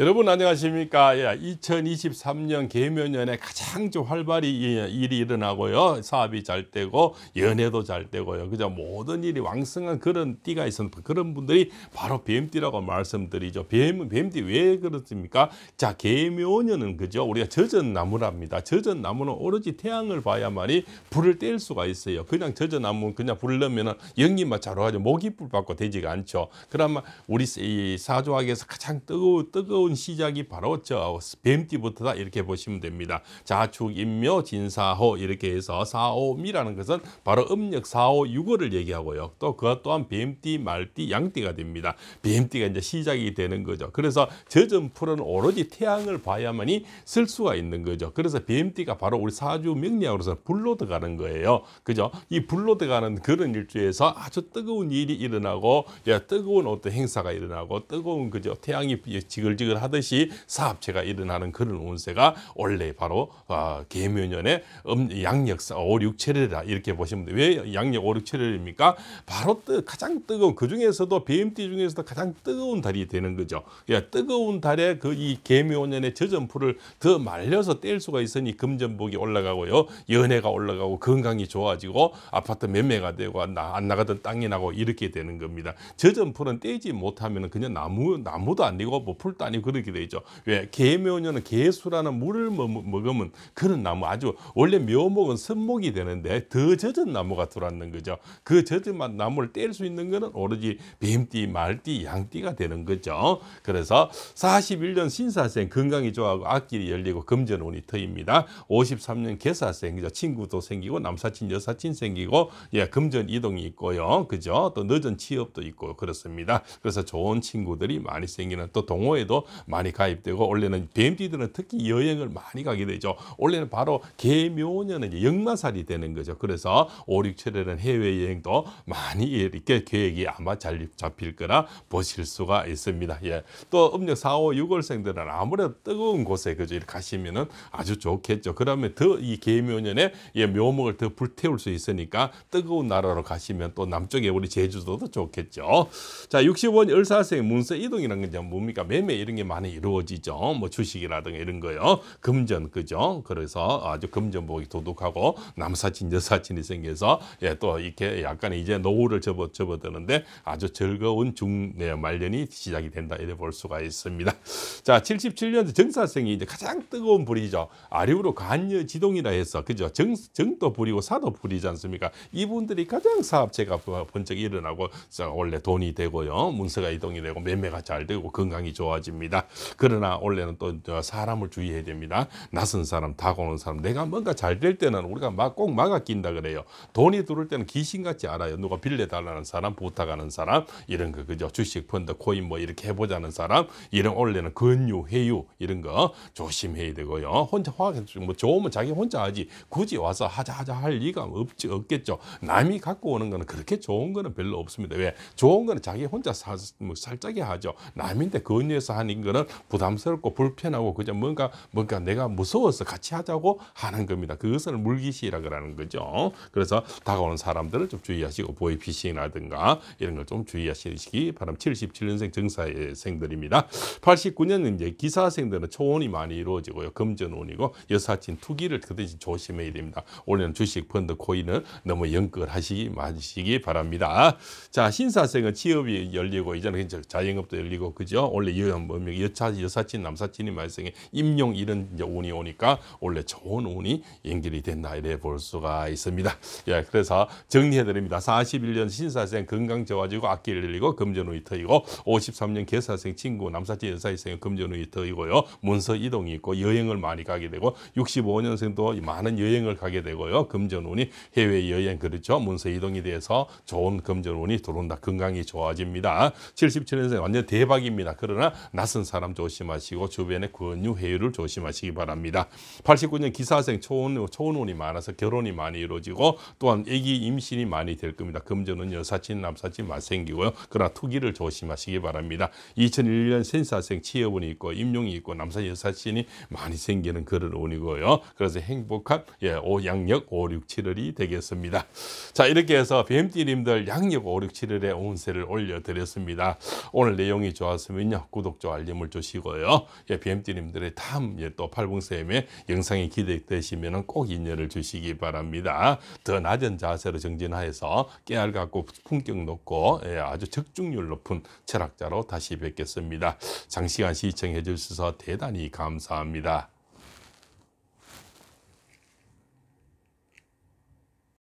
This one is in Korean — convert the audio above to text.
여러분 안녕하십니까? 2023년 예, 개묘년에 가장 좀 활발히 일이 일어나고요. 사업이 잘 되고 연애도 잘 되고요. 그죠? 모든 일이 왕성한 그런 띠가 있는 었 그런 분들이 바로 뱀띠라고 말씀드리죠. 뱀, 뱀띠 왜 그렇습니까? 자, 개묘년은 그죠? 우리가 젖은 나무랍니다. 젖은 나무는 오로지 태양을 봐야만이 불을 뗄 수가 있어요. 그냥 젖은 나무는 그냥 불 넣으면 연기만 자로 가지고 모기불 받고 되지가 않죠. 그러면 우리 사조학에서 가장 뜨거운 뜨거운 모든 시작이 바로 저 뱀띠부터다 이렇게 보시면 됩니다. 자축, 인묘, 진사호 이렇게 해서 사오미라는 것은 바로 음력 사오 6월을 얘기하고요. 또 그것 또한 뱀띠, 말띠, 양띠가 됩니다. 뱀띠가 이제 시작이 되는 거죠. 그래서 젖은 풀은 오로지 태양을 봐야만이 쓸 수가 있는 거죠. 그래서 뱀띠가 바로 우리 사주 명리학으로서 불로 들어가는 거예요. 그죠? 이 불로 들어가는 그런 일주에서 아주 뜨거운 일이 일어나고 예, 뜨거운 어떤 행사가 일어나고 뜨거운 그죠? 태양이 지글지글 하듯이 사업체가 일어나는 그런 운세가 원래 바로 어, 아, 개묘년의 음, 양력 5, 6체례라 이렇게 보시면 돼요. 왜 양력 5, 6체례입니까? 바로 뜨, 가장 뜨거운 그중에서도 BMT 중에서도 가장 뜨거운 달이 되는 거죠. 그 뜨거운 달에 그 이 개묘년의 저전풀을 더 말려서 뗄 수가 있으니 금전복이 올라가고요. 연애가 올라가고 건강이 좋아지고 아파트 매매가 되고 안, 안 나가던 땅이 나고 이렇게 되는 겁니다. 저전풀은 떼지 못하면 그냥 나무, 나무도 안되고뭐 풀도 아니고 지금 그 그렇게 돼 있죠. 왜? 개묘녀는 개수라는 물을 먹으면 그런 나무 아주 원래 묘목은 선목이 되는데 더 젖은 나무가 들어왔는 거죠. 그 젖은 나무를 뗄 수 있는 거는 오로지 뱀띠, 말띠, 양띠가 되는 거죠. 그래서 41년 신사생 건강이 좋아하고 악길이 열리고 금전운이 터입니다. 53년 개사생이죠. 친구도 생기고 남사친, 여사친 생기고 예, 금전 이동이 있고요. 그죠? 또 늦은 취업도 있고 그렇습니다. 그래서 좋은 친구들이 많이 생기는 또 동호회도 많이 가입되고 원래는 BMT들은 특히 여행을 많이 가게 되죠. 원래는 바로 개묘년은 역마살이 되는 거죠. 그래서 5, 6, 7월에는 해외여행도 많이 이렇게 계획이 아마 잘 잡힐 거라 보실 수가 있습니다. 예. 또 음력 4, 5, 6월생들은 아무래도 뜨거운 곳에 그죠 가시면은 아주 좋겠죠. 그러면 더 이 개묘년에 예, 묘목을 더 불태울 수 있으니까 뜨거운 나라로 가시면 또 남쪽에 우리 제주도도 좋겠죠. 자, 65년 열사생 문서 이동이라는 건 뭡니까? 매매 이런 게게 많이 이루어지죠. 뭐 주식이라든가 이런 거요. 금전 그죠. 그래서 아주 금전복이 도둑하고 남사친 여사친이 생겨서 예, 또 이렇게 약간 이제 노후를 접어 접어드는데 아주 즐거운 중내 네, 말년이 시작이 된다 이래 볼 수가 있습니다. 자, 77년도 정사생이 이제 가장 뜨거운 불이죠. 아류로 간여 지동이라 해서 그죠. 정, 정도 불이고 사도 불이지 않습니까? 이분들이 가장 사업체가 번쩍 일어나고 원래 돈이 되고요. 문서가 이동이 되고 매매가 잘 되고 건강이 좋아집니다. 있니다 그러나 원래는 또 사람을 주의해야 됩니다. 낯선 사람, 다가오는 사람, 내가 뭔가 잘 될 때는 우리가 막 꼭 막아 낀다 그래요. 돈이 들어올 때는 귀신같이 알아요. 누가 빌려달라는 사람, 부탁하는 사람, 이런 거 그죠. 주식, 펀드, 코인 뭐 이렇게 해보자는 사람, 이런 원래는 근유, 회유 이런 거 조심해야 되고요. 혼자 뭐 좋으면 자기 혼자 하지 굳이 와서 하자 하자 할 리가 없지 없겠죠. 남이 갖고 오는 거는 그렇게 좋은 거는 별로 없습니다. 왜? 좋은 거는 자기 혼자 사, 뭐 살짝이 하죠. 남인데 근유해서 하는 적인 거는 부담스럽고 불편하고 그저 뭔가 뭔가 내가 무서워서 같이 하자고 하는 겁니다. 그것을 물기시라 그러는 거죠. 그래서 다가오는 사람들을 좀 주의하시고 보이 피싱이라든가 이런 걸 좀 주의하시기 바랍니다. 77년생 정사생들입니다. 89년 이제 기사생들은 초혼이 많이 이루어지고요. 금전운이고 여사친 투기를 그 대신 조심해야 됩니다. 올해는 주식, 펀드, 코인을 너무 연끌하시기 마시기 바랍니다. 자 신사생은 취업이 열리고 이제는 자영업도 열리고 그죠? 원래 유연 범위 능이 그러니까 여차, 여사친, 남사친이 말썽에 임용 이런 운이 오니까 원래 좋은 운이 연결이 된다 이래 볼 수가 있습니다. 예, 그래서 정리해드립니다. 41년 신사생 건강 좋아지고 악기 를늘리고 금전운이 터이고 53년 개사생 친구 남사친 여사생 금전운이 터이고요. 문서 이동이 있고 여행을 많이 가게 되고 65년생도 많은 여행을 가게 되고요. 금전운이 해외여행 그렇죠. 문서 이동이 돼서 좋은 금전운이 들어온다. 건강이 좋아집니다. 77년생 완전 대박입니다. 그러나 낯선 쓴 사람 조심하시고 주변의 권유 회유를 조심하시기 바랍니다. 89년 기사생 초혼, 초혼이 많아서 결혼이 많이 이루어지고 또한 아기 임신이 많이 될 겁니다. 금전은 여사친 남사친 만 생기고요. 그러나 투기를 조심하시기 바랍니다. 2001년 센사생 취업운이 있고 임용이 있고 남사 여사친이 많이 생기는 그런 운이고요. 그래서 행복한 예, 오, 양력 5, 6, 7월이 되겠습니다. 자 이렇게 해서 뱀띠님들 양력 5, 6, 7월의 운세를 올려드렸습니다. 오늘 내용이 좋았으면요. 구독, 좋아요, 알림을 주시고요. 예, BMT님들의 다음 예, 또 팔봉쌤의 영상이 기대되시면 꼭 인연을 주시기 바랍니다. 더 낮은 자세로 정진하여서 깨알 갖고 품격 높고 예, 아주 적중률 높은 철학자로 다시 뵙겠습니다. 장시간 시청해 주셔서 대단히 감사합니다.